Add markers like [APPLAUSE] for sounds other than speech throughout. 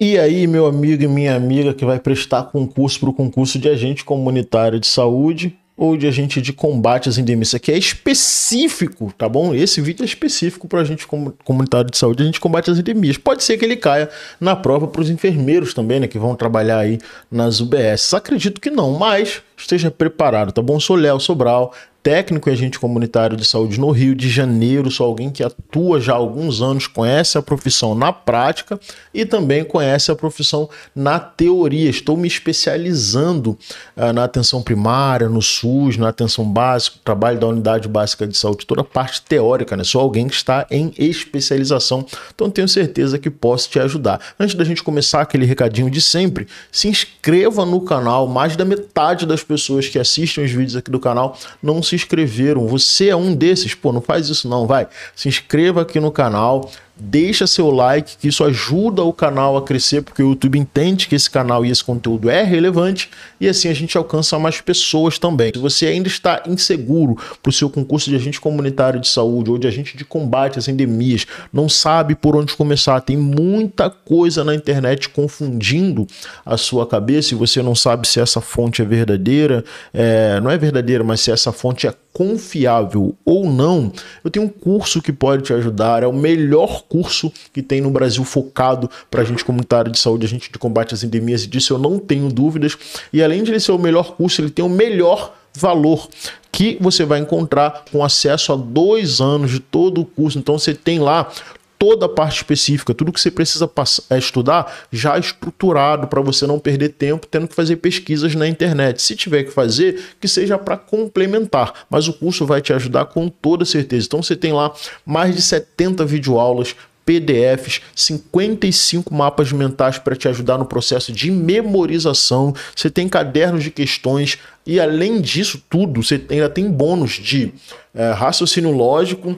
E aí, meu amigo e minha amiga que vai prestar concurso para o concurso de agente comunitário de saúde ou de agente de combate às endemias, que é específico, tá bom? Esse vídeo é específico para agente comunitário de saúde, a gente combate às endemias. Pode ser que ele caia na prova para os enfermeiros também, né, que vão trabalhar aí nas UBS. Acredito que não, mas esteja preparado, tá bom? Sou Léo Sobral, técnico e agente comunitário de saúde no Rio de Janeiro, sou alguém que atua já há alguns anos, conhece a profissão na prática e também conhece a profissão na teoria. Estou me especializando ah, na atenção primária, no SUS, na atenção básica, trabalho da unidade básica de saúde, toda a parte teórica, né? Sou alguém que está em especialização, então tenho certeza que posso te ajudar. Antes da gente começar aquele recadinho de sempre, se inscreva no canal, mais da metade das pessoas que assistem os vídeos aqui do canal não se inscreveram. Você é um desses, pô, não faz isso não, vai. Se inscreva aqui no canal, deixa seu like, que isso ajuda o canal a crescer, porque o YouTube entende que esse canal e esse conteúdo é relevante e assim a gente alcança mais pessoas também. Se você ainda está inseguro para o seu concurso de agente comunitário de saúde ou de agente de combate às endemias, não sabe por onde começar, tem muita coisa na internet confundindo a sua cabeça e você não sabe se essa fonte é verdadeira, é, não é verdadeira, mas se essa fonte é confiável ou não, eu tenho um curso que pode te ajudar. É o melhor curso que tem no Brasil focado para a gente comunitário de saúde, a gente de combate às endemias e disso eu não tenho dúvidas. E além de ele ser o melhor curso, ele tem o melhor valor que você vai encontrar com acesso a dois anos de todo o curso. Então você tem lá toda a parte específica, tudo que você precisa passar, é, estudar já estruturado para você não perder tempo tendo que fazer pesquisas na internet. Se tiver que fazer, que seja para complementar, mas o curso vai te ajudar com toda certeza. Então você tem lá mais de 70 videoaulas PDFs, 55 mapas mentais para te ajudar no processo de memorização. Você tem cadernos de questões e além disso tudo, você ainda tem bônus de é, raciocínio lógico,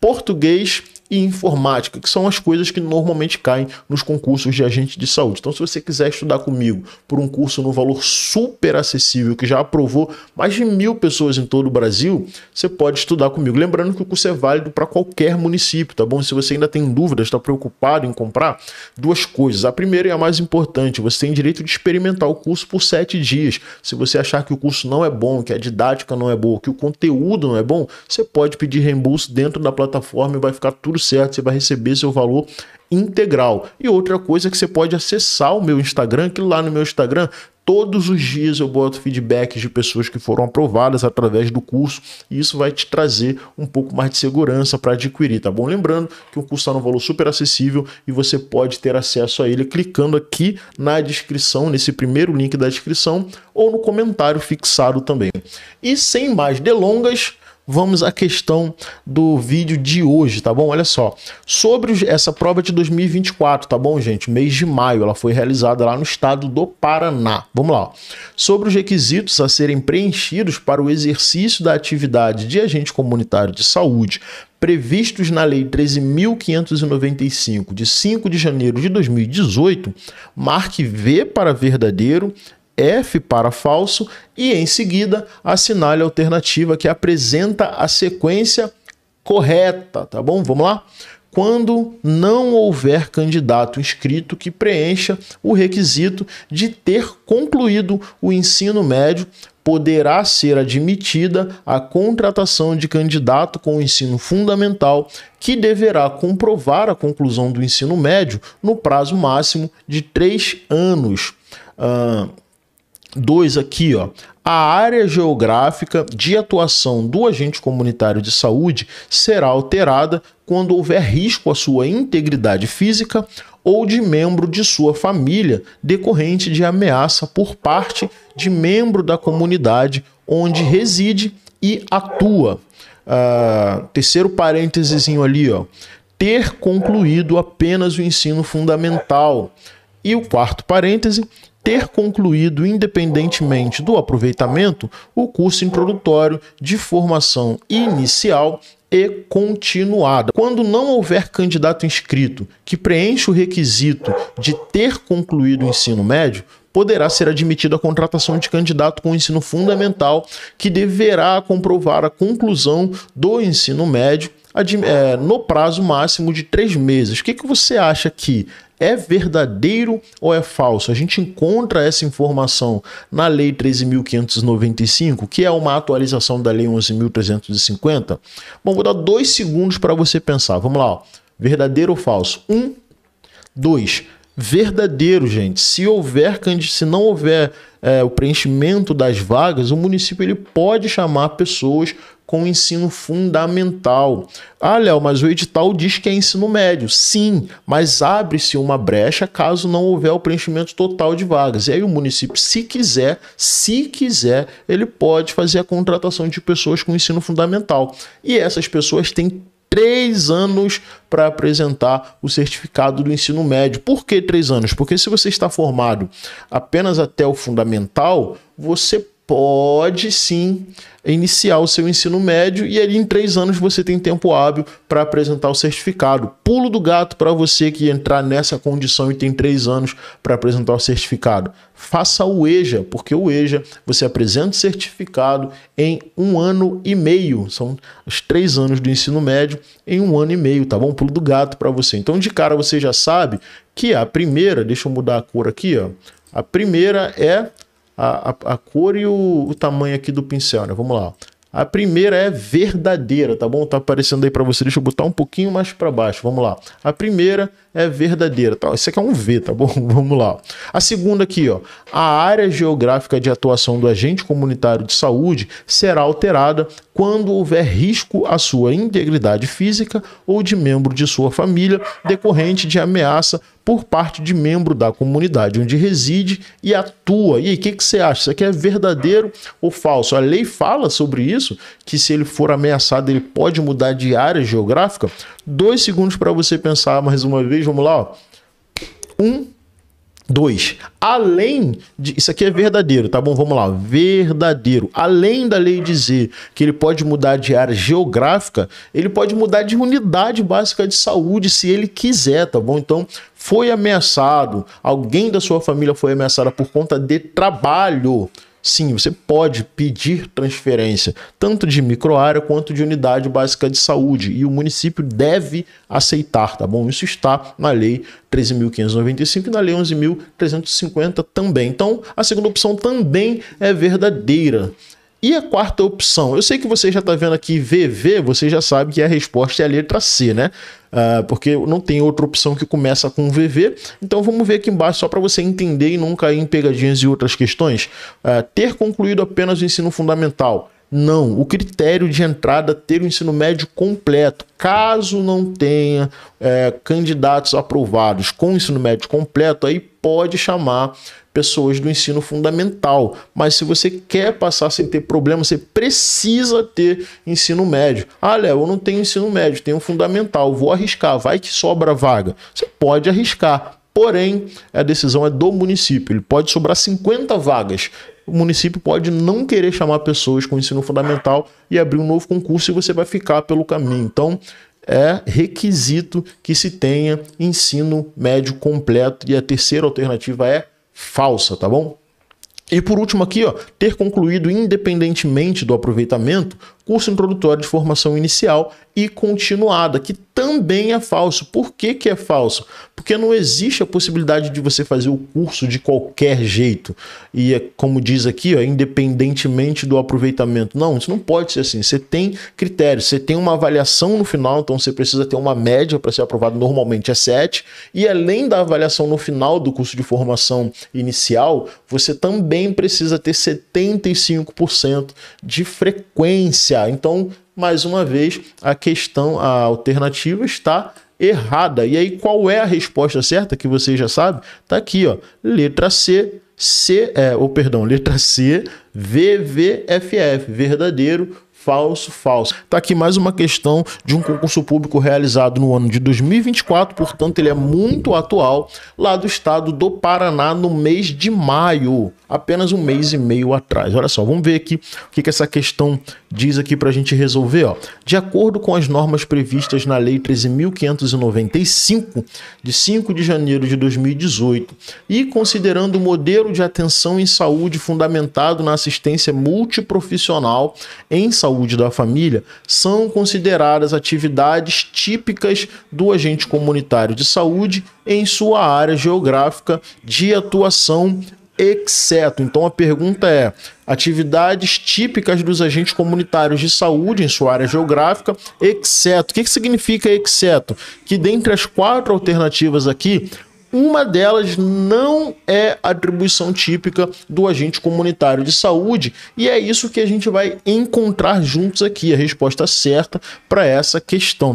português e informática, que são as coisas que normalmente caem nos concursos de agente de saúde. Então, se você quiser estudar comigo por um curso no valor super acessível, que já aprovou mais de mil pessoas em todo o Brasil, você pode estudar comigo. Lembrando que o curso é válido para qualquer município, tá bom? Se você ainda tem dúvidas, está preocupado em comprar, duas coisas. A primeira e a mais importante, você tem direito de experimentar o curso por sete dias. Se você achar que o curso não é bom, que a didática não é boa, que o conteúdo não é bom, você pode pedir reembolso dentro da plataforma e vai ficar tudo certo, você vai receber seu valor integral. E outra coisa é que você pode acessar o meu Instagram, que lá no meu Instagram Todos os dias eu boto feedbacks de pessoas que foram aprovadas através do curso e isso vai te trazer um pouco mais de segurança para adquirir, tá bom? Lembrando que o curso está num valor super acessível e você pode ter acesso a ele clicando aqui na descrição, nesse primeiro link da descrição ou no comentário fixado também. E sem mais delongas, vamos à questão do vídeo de hoje, tá bom? Olha só, sobre essa prova de 2024, tá bom, gente? Mês de maio, ela foi realizada lá no estado do Paraná. Vamos lá. Sobre os requisitos a serem preenchidos para o exercício da atividade de agente comunitário de saúde previstos na Lei 13.595, de 5 de janeiro de 2018, marque V para verdadeiro F para falso e em seguida assinale a alternativa que apresenta a sequência correta, tá bom? Vamos lá? Quando não houver candidato inscrito que preencha o requisito de ter concluído o ensino médio, poderá ser admitida a contratação de candidato com o ensino fundamental, que deverá comprovar a conclusão do ensino médio no prazo máximo de três anos. Uh, 2 aqui, ó. A área geográfica de atuação do agente comunitário de saúde será alterada quando houver risco à sua integridade física ou de membro de sua família decorrente de ameaça por parte de membro da comunidade onde reside e atua. Uh, terceiro parênteses ali, ó. Ter concluído apenas o ensino fundamental. E o quarto parêntese, ter concluído, independentemente do aproveitamento, o curso introdutório de formação inicial e continuada. Quando não houver candidato inscrito que preencha o requisito de ter concluído o ensino médio, poderá ser admitida a contratação de candidato com ensino fundamental que deverá comprovar a conclusão do ensino médio eh, no prazo máximo de três meses. O que, que você acha que é verdadeiro ou é falso? A gente encontra essa informação na Lei 13.595, que é uma atualização da Lei 11.350. Bom, vou dar dois segundos para você pensar. Vamos lá, ó. verdadeiro ou falso? Um, dois verdadeiro, gente. Se houver se não houver é, o preenchimento das vagas, o município ele pode chamar pessoas com ensino fundamental. Ah, Léo, mas o edital diz que é ensino médio. Sim, mas abre-se uma brecha caso não houver o preenchimento total de vagas. E aí o município, se quiser, se quiser, ele pode fazer a contratação de pessoas com ensino fundamental. E essas pessoas têm três anos para apresentar o certificado do ensino médio. Por que três anos? Porque se você está formado apenas até o fundamental, você pode sim iniciar o seu ensino médio e ali em três anos você tem tempo hábil para apresentar o certificado. Pulo do gato para você que entrar nessa condição e tem três anos para apresentar o certificado. Faça o EJA, porque o EJA você apresenta o certificado em um ano e meio. São os três anos do ensino médio em um ano e meio, tá bom? Pulo do gato para você. Então de cara você já sabe que a primeira, deixa eu mudar a cor aqui, ó. A primeira é a, a, a cor e o, o, tamanho aqui do pincel, né? Vamos lá. A primeira é verdadeira, tá bom? Tá aparecendo aí para você. Deixa eu botar um pouquinho mais para baixo. Vamos lá. A primeira é verdadeira, tá? Isso aqui é um V, tá bom? [LAUGHS] Vamos lá. A segunda aqui, ó. A área geográfica de atuação do agente comunitário de saúde será alterada quando houver risco à sua integridade física ou de membro de sua família decorrente de ameaça por parte de membro da comunidade onde reside e atua. E aí, o que, que você acha? Isso aqui é verdadeiro ou falso? A lei fala sobre isso, que se ele for ameaçado, ele pode mudar de área geográfica. Dois segundos para você pensar mais uma vez. Vamos lá. Ó. Um, 2. Além de. Isso aqui é verdadeiro, tá bom? Vamos lá. Verdadeiro. Além da lei dizer que ele pode mudar de área geográfica, ele pode mudar de unidade básica de saúde se ele quiser, tá bom? Então, foi ameaçado, alguém da sua família foi ameaçada por conta de trabalho Sim, você pode pedir transferência, tanto de microárea quanto de unidade básica de saúde, e o município deve aceitar, tá bom? Isso está na Lei 13.595 e na Lei 11.350 também. Então, a segunda opção também é verdadeira. E a quarta opção? Eu sei que você já está vendo aqui VV, você já sabe que a resposta é a letra C, né? Uh, porque não tem outra opção que começa com VV. Então vamos ver aqui embaixo só para você entender e não cair em pegadinhas e outras questões. Uh, ter concluído apenas o ensino fundamental não, o critério de entrada é ter o ensino médio completo. Caso não tenha é, candidatos aprovados com o ensino médio completo, aí pode chamar pessoas do ensino fundamental. Mas se você quer passar sem ter problema, você precisa ter ensino médio. Ah, Léo, eu não tenho ensino médio, tenho fundamental, vou arriscar, vai que sobra vaga. Você pode arriscar, Porém, a decisão é do município. Ele pode sobrar 50 vagas o município pode não querer chamar pessoas com ensino fundamental e abrir um novo concurso e você vai ficar pelo caminho. Então, é requisito que se tenha ensino médio completo e a terceira alternativa é falsa, tá bom? E por último aqui, ó, ter concluído independentemente do aproveitamento curso introdutório de formação inicial e continuada, que também é falso. Por que, que é falso? Porque não existe a possibilidade de você fazer o curso de qualquer jeito. E é como diz aqui, ó, independentemente do aproveitamento. Não, isso não pode ser assim. Você tem critérios, você tem uma avaliação no final, então você precisa ter uma média para ser aprovado, normalmente é 7. E além da avaliação no final do curso de formação inicial, você também precisa ter 75% de frequência então, mais uma vez, a questão, a alternativa está errada. E aí, qual é a resposta certa que você já sabe? Tá aqui, ó. Letra C, C, é, ou oh, perdão, letra C, VVFF, verdadeiro, falso, falso. Tá aqui mais uma questão de um concurso público realizado no ano de 2024, portanto, ele é muito atual, lá do estado do Paraná, no mês de maio, apenas um mês e meio atrás. Olha só, vamos ver aqui o que, que essa questão diz aqui para a gente resolver. Ó. De acordo com as normas previstas na Lei 13.595, de 5 de janeiro de 2018, e considerando o modelo de atenção em saúde fundamentado na assistência multiprofissional em saúde da família, são consideradas atividades típicas do agente comunitário de saúde em sua área geográfica de atuação exceto. Então a pergunta é: atividades típicas dos agentes comunitários de saúde em sua área geográfica, exceto. O que, que significa exceto? Que dentre as quatro alternativas aqui, uma delas não é atribuição típica do agente comunitário de saúde, e é isso que a gente vai encontrar juntos aqui, a resposta certa para essa questão.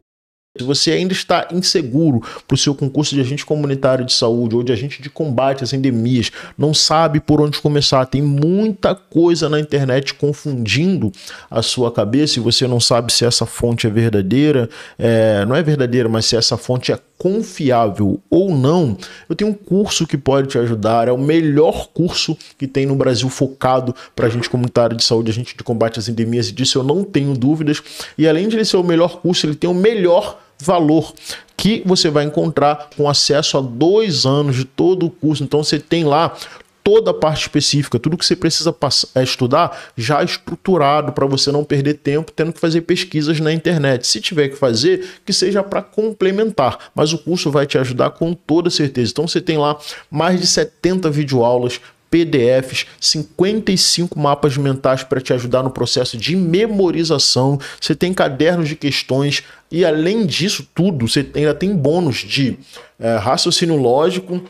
Se você ainda está inseguro para o seu concurso de agente comunitário de saúde ou de agente de combate às endemias, não sabe por onde começar, tem muita coisa na internet confundindo a sua cabeça e você não sabe se essa fonte é verdadeira, é, não é verdadeira, mas se essa fonte é confiável ou não, eu tenho um curso que pode te ajudar. É o melhor curso que tem no Brasil focado para agente comunitário de saúde, agente de combate às endemias, e disso eu não tenho dúvidas. E além de ele ser o melhor curso, ele tem o melhor valor que você vai encontrar com acesso a dois anos de todo o curso. Então você tem lá toda a parte específica, tudo que você precisa passar, eh, estudar já estruturado para você não perder tempo tendo que fazer pesquisas na internet. Se tiver que fazer, que seja para complementar, mas o curso vai te ajudar com toda certeza. Então você tem lá mais de 70 videoaulas PDFs, 55 mapas mentais para te ajudar no processo de memorização. Você tem cadernos de questões e, além disso tudo, você ainda tem bônus de é, raciocínio lógico,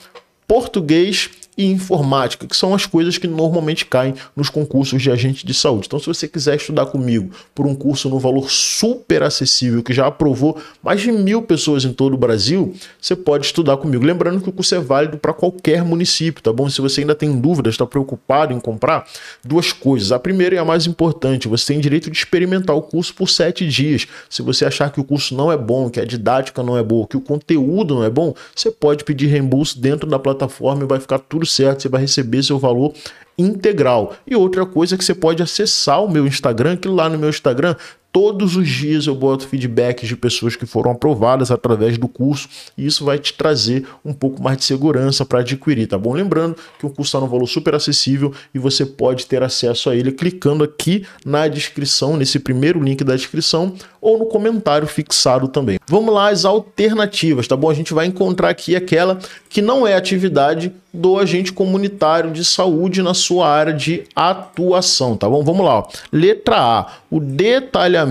português e informática, que são as coisas que normalmente caem nos concursos de agente de saúde. Então, se você quiser estudar comigo por um curso no valor super acessível, que já aprovou mais de mil pessoas em todo o Brasil, você pode estudar comigo. Lembrando que o curso é válido para qualquer município, tá bom? Se você ainda tem dúvidas, está preocupado em comprar, duas coisas. A primeira e a mais importante, você tem direito de experimentar o curso por sete dias. Se você achar que o curso não é bom, que a didática não é boa, que o conteúdo não é bom, você pode pedir reembolso dentro da plataforma e vai ficar tudo certo, você vai receber seu valor integral. E outra coisa é que você pode acessar o meu Instagram, que lá no meu Instagram Todos os dias eu boto feedbacks de pessoas que foram aprovadas através do curso e isso vai te trazer um pouco mais de segurança para adquirir, tá bom? Lembrando que o curso está no valor super acessível e você pode ter acesso a ele clicando aqui na descrição, nesse primeiro link da descrição ou no comentário fixado também. Vamos lá as alternativas, tá bom? A gente vai encontrar aqui aquela que não é atividade do agente comunitário de saúde na sua área de atuação, tá bom? Vamos lá. Ó. Letra A, o detalhamento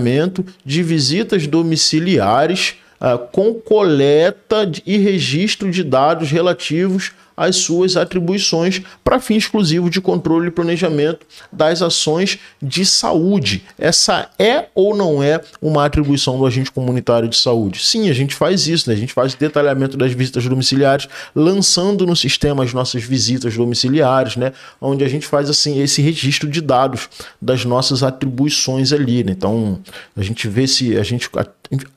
de visitas domiciliares ah, com coleta e registro de dados relativos as suas atribuições para fim exclusivo de controle e planejamento das ações de saúde. Essa é ou não é uma atribuição do agente comunitário de saúde? Sim, a gente faz isso, né? a gente faz detalhamento das visitas domiciliares, lançando no sistema as nossas visitas domiciliares, né? onde a gente faz assim esse registro de dados das nossas atribuições ali. Né? Então, a gente vê se a gente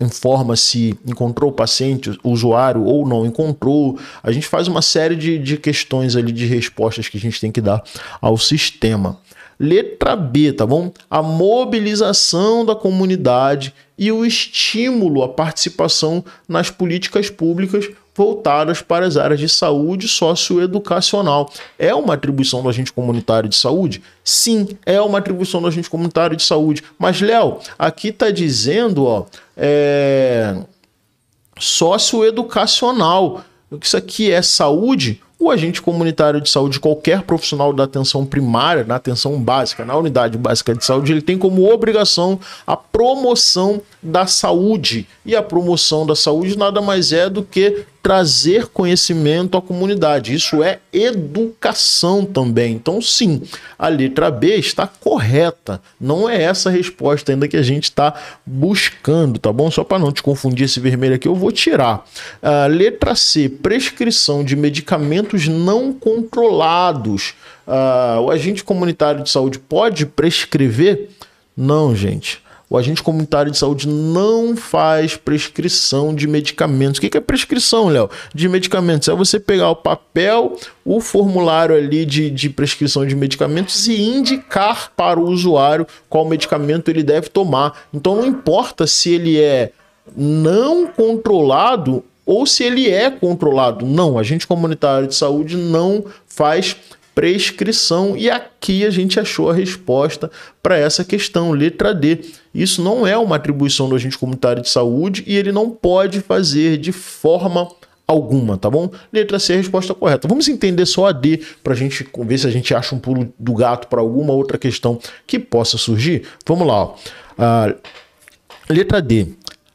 informa se encontrou o paciente, o usuário ou não encontrou. A gente faz uma série de de, de questões ali, de respostas que a gente tem que dar ao sistema. Letra B, tá bom? A mobilização da comunidade e o estímulo à participação nas políticas públicas voltadas para as áreas de saúde socioeducacional. É uma atribuição do agente comunitário de saúde? Sim, é uma atribuição do agente comunitário de saúde. Mas, Léo, aqui tá dizendo, ó, é... socioeducacional. Isso aqui é saúde? o agente comunitário de saúde, qualquer profissional da atenção primária, na atenção básica, na unidade básica de saúde, ele tem como obrigação a promoção da saúde. E a promoção da saúde nada mais é do que trazer conhecimento à comunidade. Isso é educação também. Então, sim, a letra B está correta. Não é essa a resposta ainda que a gente está buscando, tá bom? Só para não te confundir esse vermelho aqui, eu vou tirar. A ah, letra C, prescrição de medicamento medicamentos não controlados. Uh, o agente comunitário de saúde pode prescrever? Não, gente. O agente comunitário de saúde não faz prescrição de medicamentos. O que é prescrição, Léo? De medicamentos. É você pegar o papel, o formulário ali de, de prescrição de medicamentos e indicar para o usuário qual medicamento ele deve tomar. Então não importa se ele é não controlado ou se ele é controlado. Não, agente comunitário de saúde não faz prescrição. E aqui a gente achou a resposta para essa questão, letra D. Isso não é uma atribuição do agente comunitário de saúde e ele não pode fazer de forma alguma, tá bom? Letra C é a resposta correta. Vamos entender só a D para a gente ver se a gente acha um pulo do gato para alguma outra questão que possa surgir. Vamos lá, ó. Ah, letra D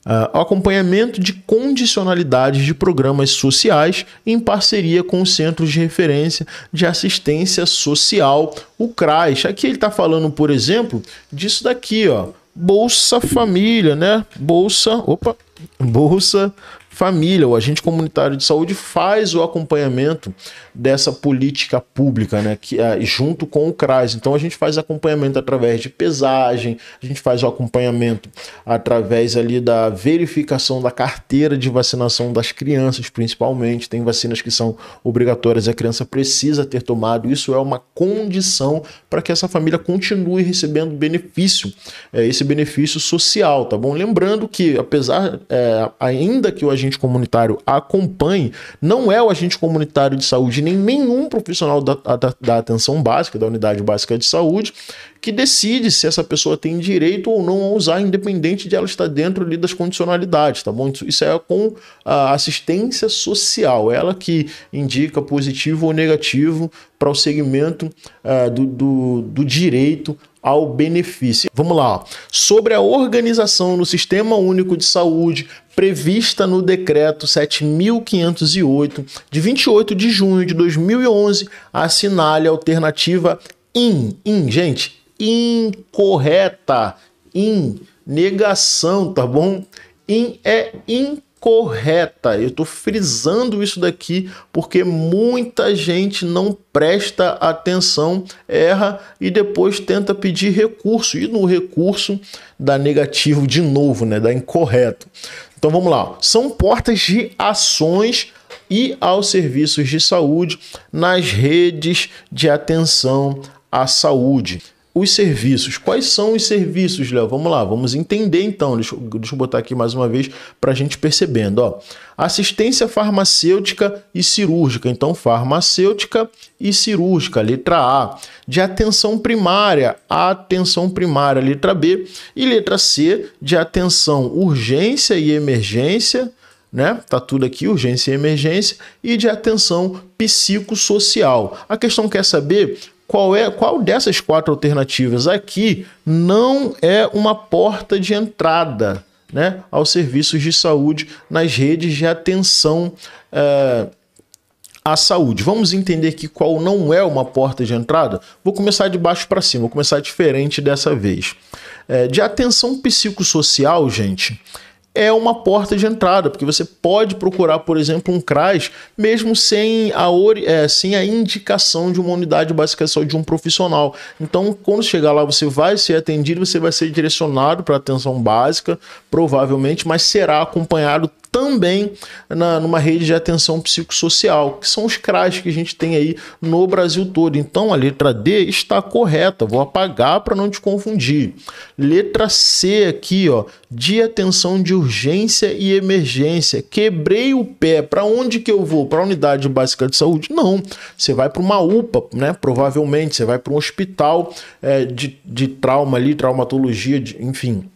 uh, acompanhamento de condicionalidades de programas sociais em parceria com o Centro de Referência de Assistência Social, o CRAS. Aqui ele está falando, por exemplo, disso daqui, ó, Bolsa Família, né? Bolsa, opa, Bolsa família, o agente comunitário de saúde faz o acompanhamento dessa política pública, né, que, eh, junto com o CRAS. Então a gente faz acompanhamento através de pesagem, a gente faz o acompanhamento através ali da verificação da carteira de vacinação das crianças, principalmente. Tem vacinas que são obrigatórias e a criança precisa ter tomado. Isso é uma condição para que essa família continue recebendo benefício, é, esse benefício social, tá bom? Lembrando que apesar, é, ainda que o agente agente comunitário acompanhe, não é o agente comunitário de saúde, nem nenhum profissional da, da, da atenção básica, da unidade básica de saúde, que decide se essa pessoa tem direito ou não a usar, independente de ela estar dentro ali das condicionalidades, tá bom? Isso é com a assistência social, ela que indica positivo ou negativo para o segmento uh, do, do, do direito ao benefício. Vamos lá, ó. sobre a organização no Sistema Único de Saúde, prevista no decreto 7508 de 28 de junho de 2011, assinale a alternativa in, in, gente, incorreta, in, negação, tá bom? In é incorreta. Eu tô frisando isso daqui porque muita gente não presta atenção, erra e depois tenta pedir recurso e no recurso dá negativo de novo, né? Dá incorreto. Então vamos lá. São portas de ações e aos serviços de saúde nas redes de atenção à saúde os serviços. Quais são os serviços, Léo? Vamos lá, vamos entender então. Deixa, deixa eu botar aqui mais uma vez para a gente percebendo. Ó. Assistência farmacêutica e cirúrgica. Então, farmacêutica e cirúrgica, letra A. De atenção primária, atenção primária, letra B. E letra C, de atenção urgência e emergência, né? Tá tudo aqui, urgência e emergência, e de atenção psicossocial. A questão quer saber qual é qual dessas quatro alternativas aqui não é uma porta de entrada né, aos serviços de saúde nas redes de atenção é, à saúde. Vamos entender aqui qual não é uma porta de entrada? Vou começar de baixo para cima, vou começar diferente dessa vez. É, de atenção psicossocial, gente, é uma porta de entrada, porque você pode procurar, por exemplo, um CRAS, mesmo sem a, é, sem a indicação de uma unidade básica de saúde de um profissional. Então, quando chegar lá, você vai ser atendido, você vai ser direcionado para atenção básica, provavelmente, mas será acompanhado também na, numa rede de atenção psicossocial, que são os CRAs que a gente tem aí no Brasil todo. Então a letra D está correta, vou apagar para não te confundir. Letra C aqui, ó, de atenção de urgência e emergência. Quebrei o pé, para onde que eu vou? Para a unidade básica de saúde? Não, você vai para uma UPA, né? Provavelmente você vai para um hospital é, de, de trauma ali, traumatologia, de, enfim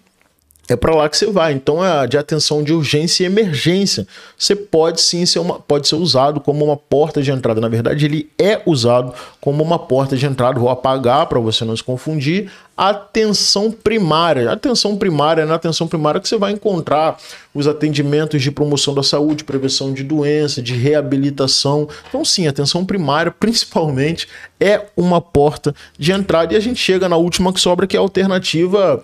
é para lá que você vai. Então, é de atenção de urgência e emergência, você pode sim ser uma, pode ser usado como uma porta de entrada. Na verdade, ele é usado como uma porta de entrada. Vou apagar para você não se confundir. Atenção primária. Atenção primária é né? na atenção primária que você vai encontrar os atendimentos de promoção da saúde, prevenção de doença, de reabilitação. Então, sim, atenção primária, [LAUGHS] principalmente, é uma porta de entrada. E a gente chega na última que sobra, que é a alternativa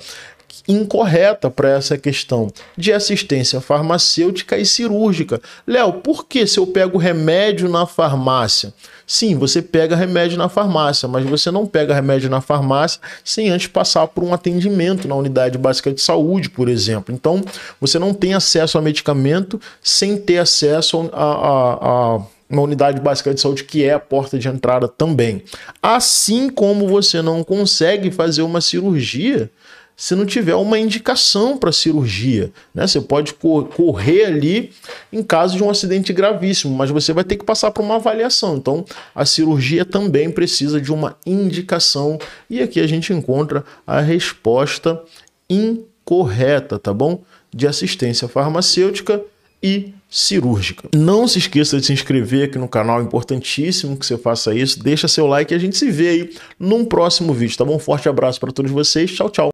incorreta para essa questão de assistência farmacêutica e cirúrgica. Léo, por que se eu pego remédio na farmácia? Sim, você pega remédio na farmácia, mas você não pega remédio na farmácia sem antes passar por um atendimento na unidade básica de saúde, por exemplo. Então, você não tem acesso a medicamento sem ter acesso a, a, a uma unidade básica de saúde que é a porta de entrada também. Assim como você não consegue fazer uma cirurgia se não tiver uma indicação para cirurgia. Né? Você pode cor correr ali em caso de um acidente gravíssimo, mas você vai ter que passar por uma avaliação. Então, a cirurgia também precisa de uma indicação. E aqui a gente encontra a resposta incorreta, tá bom? De assistência farmacêutica e cirúrgica. Não se esqueça de se inscrever aqui no canal, é importantíssimo que você faça isso. Deixa seu like e a gente se vê aí num próximo vídeo, tá bom? forte abraço para todos vocês. Tchau, tchau.